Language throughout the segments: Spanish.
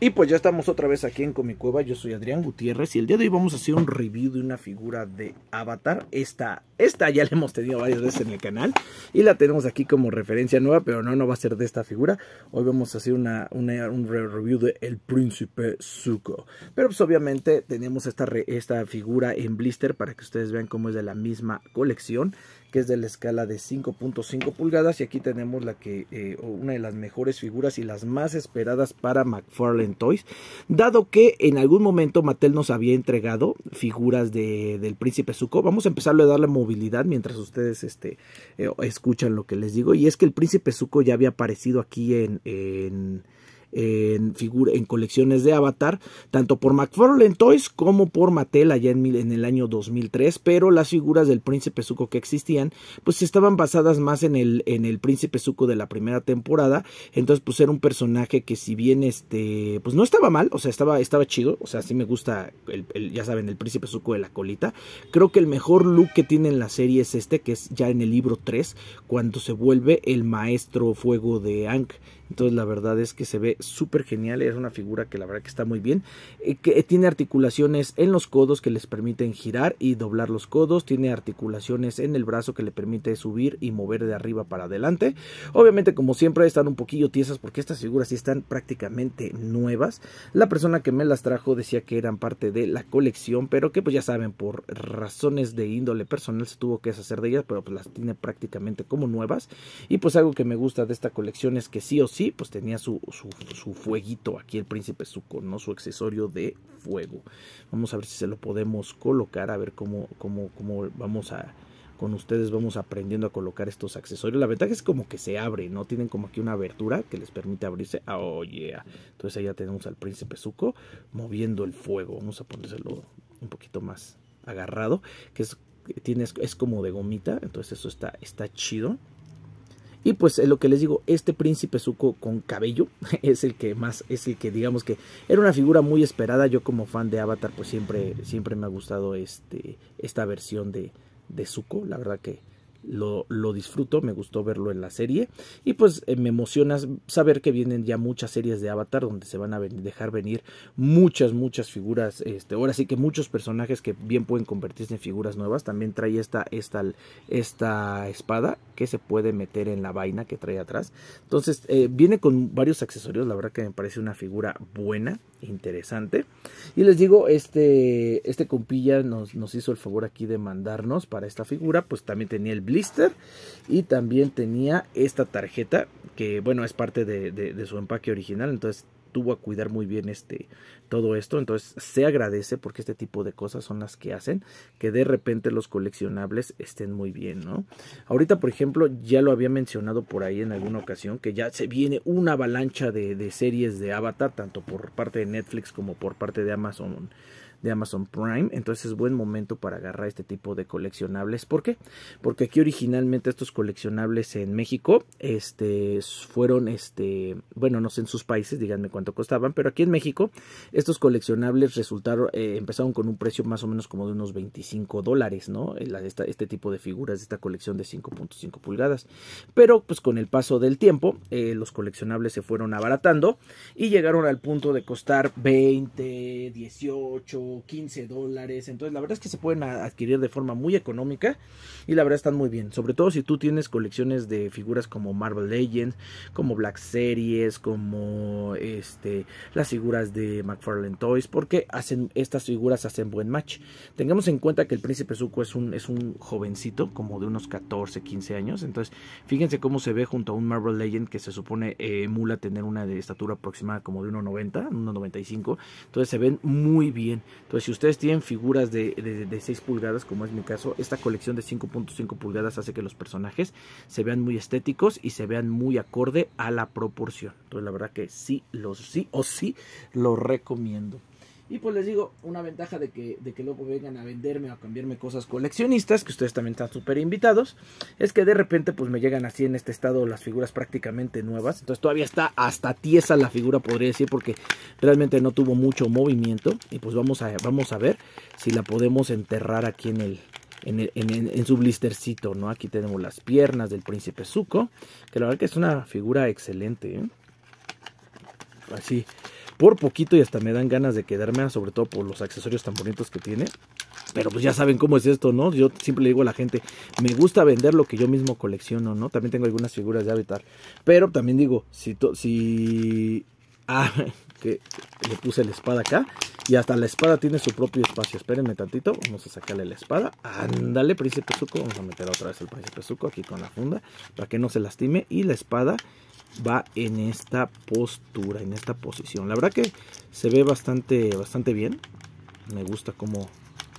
Y pues ya estamos otra vez aquí en Cueva yo soy Adrián Gutiérrez y el día de hoy vamos a hacer un review de una figura de Avatar. Esta, esta ya la hemos tenido varias veces en el canal y la tenemos aquí como referencia nueva, pero no, no va a ser de esta figura. Hoy vamos a hacer una, un review de El Príncipe Zuko. Pero pues obviamente tenemos esta, esta figura en blister para que ustedes vean cómo es de la misma colección que es de la escala de 5.5 pulgadas y aquí tenemos la que eh, una de las mejores figuras y las más esperadas para McFarlane Toys dado que en algún momento Mattel nos había entregado figuras de, del príncipe Zuko vamos a empezarle a darle movilidad mientras ustedes este, eh, escuchan lo que les digo y es que el príncipe Zuko ya había aparecido aquí en en, en colecciones de Avatar, tanto por McFarlane Toys como por Mattel allá en, el año 2003, pero las figuras del príncipe Zuko que existían, pues estaban basadas más en el, en el príncipe Zuko de la primera temporada, entonces pues era un personaje que si bien este, pues no estaba mal, o sea, estaba, estaba chido, o sea, sí me gusta, ya saben, el príncipe Zuko de la colita, creo que el mejor look que tiene en la serie es este, que es ya en el libro 3, cuando se vuelve el maestro fuego de Ankh. Entonces la verdad es que se ve súper genial, es una figura que la verdad que está muy bien, eh, que eh, tiene articulaciones en los codos que les permiten girar y doblar los codos, tiene articulaciones en el brazo que le permite subir y mover de arriba para adelante. Obviamente como siempre están un poquillo tiesas porque estas figuras sí están prácticamente nuevas. La persona que me las trajo decía que eran parte de la colección, pero que pues ya saben por razones de índole personal se tuvo que deshacer de ellas, pero pues las tiene prácticamente como nuevas. Y pues algo que me gusta de esta colección es que sí o sí Sí, pues tenía su, fueguito aquí el príncipe Zuko, ¿no? Su accesorio de fuego. Vamos a ver si se lo podemos colocar, a ver cómo, vamos a... Con ustedes vamos aprendiendo a colocar estos accesorios. La ventaja es como que se abre, ¿no? Tienen como aquí una abertura que les permite abrirse. Ah, oh, yeah. Entonces ahí ya tenemos al príncipe Zuko moviendo el fuego. Vamos a ponérselo un poquito más agarrado. Que es, tiene, es como de gomita. Entonces eso está, está chido. Y pues eh, lo que les digo, este príncipe Zuko con cabello es el que más, es el que digamos que era una figura muy esperada. Yo como fan de Avatar pues siempre, siempre me ha gustado este, esta versión de, de Zuko, la verdad que lo, disfruto, me gustó verlo en la serie. Y pues eh, me emociona saber que vienen ya muchas series de Avatar donde se van a dejar venir muchas, muchas figuras. Este, ahora sí que muchos personajes que bien pueden convertirse en figuras nuevas. También trae esta, esta, esta espada que se puede meter en la vaina que trae atrás. Entonces eh, viene con varios accesorios, la verdad que me parece una figura buena interesante. Y les digo, este, este compilla nos, hizo el favor aquí de mandarnos para esta figura, pues también tenía el blister y también tenía esta tarjeta, que bueno, es parte de, de su empaque original, entonces tuvo a cuidar muy bien este todo esto. Entonces se agradece porque este tipo de cosas son las que hacen que de repente los coleccionables estén muy bien, ¿no? Ahorita, por ejemplo, ya lo había mencionado por ahí en alguna ocasión que ya se viene una avalancha de, de series de Avatar, tanto por parte de Netflix como por parte de Amazon de Amazon Prime. Entonces es buen momento para agarrar este tipo de coleccionables. ¿Por qué? Porque aquí originalmente estos coleccionables en México este, fueron, este, bueno, no sé en sus países, díganme cuánto costaban, pero aquí en México estos coleccionables resultaron, eh, empezaron con un precio más o menos como de unos 25 dólares, ¿no? este tipo de figuras de esta colección de 5.5 pulgadas. Pero pues con el paso del tiempo eh, los coleccionables se fueron abaratando y llegaron al punto de costar 20, 18, 15 dólares. Entonces, la verdad es que se pueden adquirir de forma muy económica y la verdad están muy bien. Sobre todo si tú tienes colecciones de figuras como Marvel Legends, como Black Series, como este, las figuras de McFarlane Toys, porque hacen, estas figuras hacen buen match. Tengamos en cuenta que el Príncipe Zuko es un, es un jovencito, como de unos 14, 15 años. Entonces, fíjense cómo se ve junto a un Marvel Legend que se supone eh, mula tener una de estatura aproximada como de 1,90, 1,95. Entonces, se ven muy bien. Entonces, si ustedes tienen figuras de, de, 6 pulgadas, como es mi caso, esta colección de 5.5 pulgadas hace que los personajes se vean muy estéticos y se vean muy acorde a la proporción. Entonces, la verdad que sí, los sí o sí lo recomiendo. Y pues les digo, una ventaja de que, de que luego vengan a venderme o a cambiarme cosas coleccionistas, que ustedes también están súper invitados, es que de repente pues me llegan así en este estado las figuras prácticamente nuevas. Entonces todavía está hasta tiesa la figura, podría decir, porque realmente no tuvo mucho movimiento. Y pues vamos a, vamos a ver si la podemos enterrar aquí en el, en, su blistercito, ¿no? Aquí tenemos las piernas del príncipe Zuko, que la verdad que es una figura excelente, ¿eh? Así, por poquito y hasta me dan ganas de quedarme, ah, sobre todo por los accesorios tan bonitos que tiene. Pero pues ya saben cómo es esto, ¿no? Yo siempre le digo a la gente, me gusta vender lo que yo mismo colecciono, ¿no? También tengo algunas figuras de Avatar. Pero también digo, si... si... Ah, que le puse la espada acá. Y hasta la espada tiene su propio espacio. Espérenme tantito. Vamos a sacarle la espada. Ándale, príncipe Zuko. Vamos a meter otra vez el príncipe Zuko aquí con la funda. Para que no se lastime. Y la espada va en esta postura, en esta posición. La verdad que se ve bastante, bastante bien. Me gusta cómo,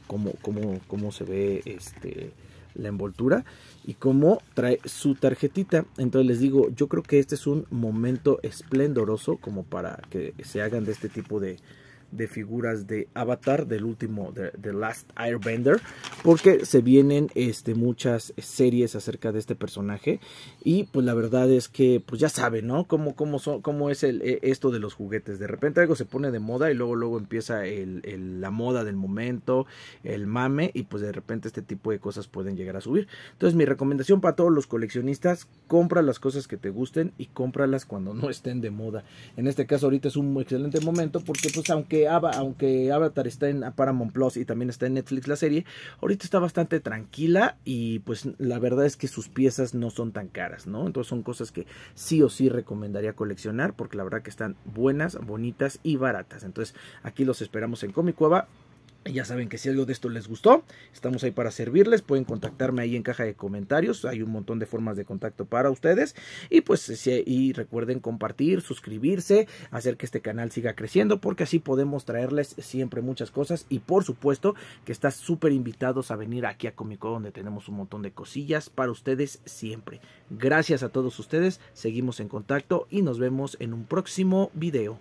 cómo, cómo, cómo se ve este, la envoltura y cómo trae su tarjetita. Entonces les digo, yo creo que este es un momento esplendoroso como para que se hagan de este tipo de, de figuras de Avatar, del último, de, Last Airbender, porque se vienen este, muchas series acerca de este personaje y pues la verdad es que pues ya saben, ¿no? Cómo, cómo, cómo es el, e, esto de los juguetes, de repente algo se pone de moda y luego luego empieza la moda del momento, el mame y pues de repente este tipo de cosas pueden llegar a subir. Entonces mi recomendación para todos los coleccionistas, compra las cosas que te gusten y cómpralas cuando no estén de moda. En este caso ahorita es un excelente momento porque pues aunque aunque, Avatar está en Paramount Plus y también está en Netflix la serie, ahorita está bastante tranquila y pues la verdad es que sus piezas no son tan caras, ¿no? Entonces son cosas que sí o sí recomendaría coleccionar porque la verdad que están buenas, bonitas y baratas. Entonces aquí los esperamos en Comic Cueva. Ya saben que si algo de esto les gustó, estamos ahí para servirles. Pueden contactarme ahí en caja de comentarios. Hay un montón de formas de contacto para ustedes. Y pues y recuerden compartir, suscribirse, hacer que este canal siga creciendo, porque así podemos traerles siempre muchas cosas. Y por supuesto que están súper invitados a venir aquí a Comico donde tenemos un montón de cosillas para ustedes siempre. Gracias a todos ustedes. Seguimos en contacto y nos vemos en un próximo video.